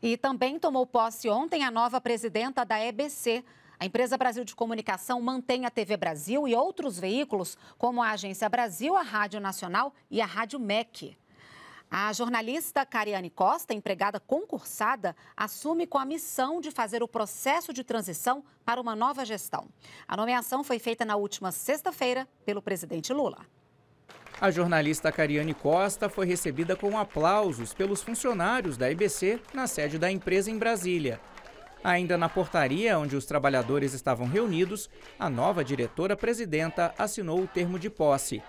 E também tomou posse ontem a nova presidenta da EBC. A empresa Brasil de Comunicação mantém a TV Brasil e outros veículos, como a Agência Brasil, a Rádio Nacional e a Rádio MEC. A jornalista Cariane Costa, empregada concursada, assume com a missão de fazer o processo de transição para uma nova gestão. A nomeação foi feita na última sexta-feira pelo presidente Lula. A jornalista Cariane Costa foi recebida com aplausos pelos funcionários da IBC na sede da empresa em Brasília. Ainda na portaria onde os trabalhadores estavam reunidos, a nova diretora-presidenta assinou o termo de posse.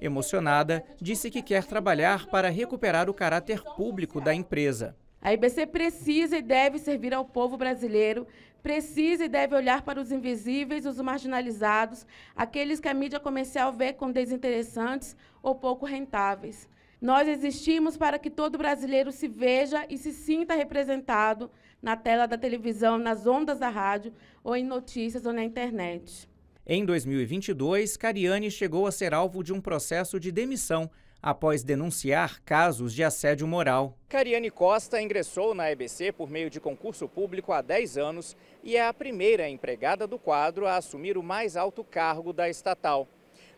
Emocionada, disse que quer trabalhar para recuperar o caráter público da empresa. A IBC precisa e deve servir ao povo brasileiro, precisa e deve olhar para os invisíveis, os marginalizados, aqueles que a mídia comercial vê como desinteressantes ou pouco rentáveis. Nós existimos para que todo brasileiro se veja e se sinta representado na tela da televisão, nas ondas da rádio ou em notícias ou na internet. Em 2022, Cariani chegou a ser alvo de um processo de demissão após denunciar casos de assédio moral. Cariane Costa ingressou na EBC por meio de concurso público há 10 anos e é a primeira empregada do quadro a assumir o mais alto cargo da estatal.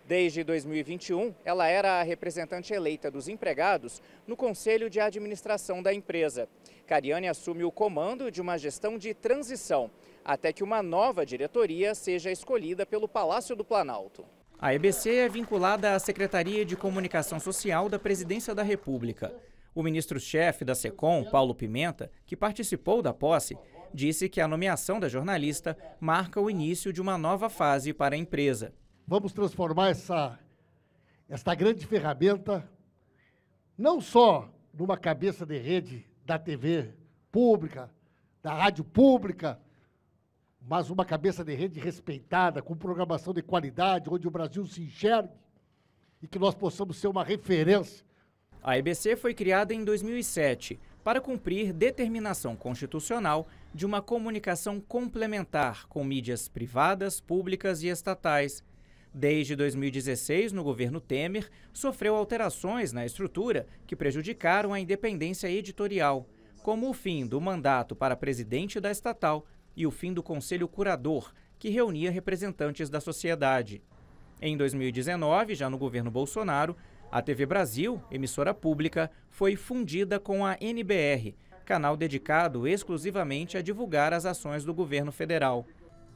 Desde 2021, ela era a representante eleita dos empregados no Conselho de Administração da empresa. Cariane assume o comando de uma gestão de transição, até que uma nova diretoria seja escolhida pelo Palácio do Planalto. A EBC é vinculada à Secretaria de Comunicação Social da Presidência da República. O ministro-chefe da SECOM, Paulo Pimenta, que participou da posse, disse que a nomeação da jornalista marca o início de uma nova fase para a empresa. Vamos transformar essa, esta grande ferramenta não só numa cabeça de rede da TV pública, da rádio pública, mas uma cabeça de rede respeitada, com programação de qualidade, onde o Brasil se enxergue e que nós possamos ser uma referência. A EBC foi criada em 2007 para cumprir determinação constitucional de uma comunicação complementar com mídias privadas, públicas e estatais. Desde 2016, no governo Temer, sofreu alterações na estrutura que prejudicaram a independência editorial, como o fim do mandato para presidente da estatal e o fim do Conselho Curador, que reunia representantes da sociedade. Em 2019, já no governo Bolsonaro, a TV Brasil, emissora pública, foi fundida com a NBR, canal dedicado exclusivamente a divulgar as ações do governo federal.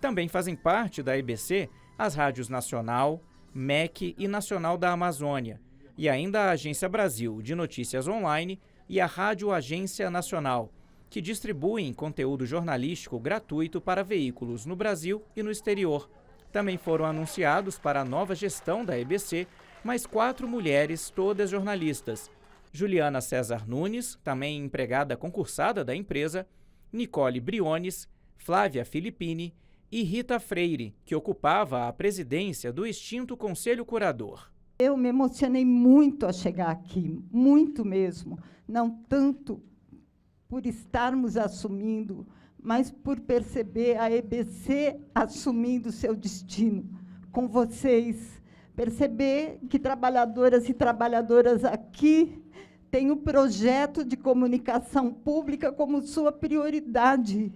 Também fazem parte da EBC as rádios Nacional, MEC e Nacional da Amazônia, e ainda a Agência Brasil de Notícias Online e a Rádio Agência Nacional, que distribuem conteúdo jornalístico gratuito para veículos no Brasil e no exterior. Também foram anunciados para a nova gestão da EBC mais quatro mulheres, todas jornalistas. Juliana César Nunes, também empregada concursada da empresa, Nicole Briones, Flávia Filippini e Rita Freire, que ocupava a presidência do extinto Conselho Curador. Eu me emocionei muito a chegar aqui, muito mesmo. Não tanto por estarmos assumindo, mas por perceber a EBC assumindo seu destino com vocês. Perceber que trabalhadoras e trabalhadoras aqui têm o projeto de comunicação pública como sua prioridade.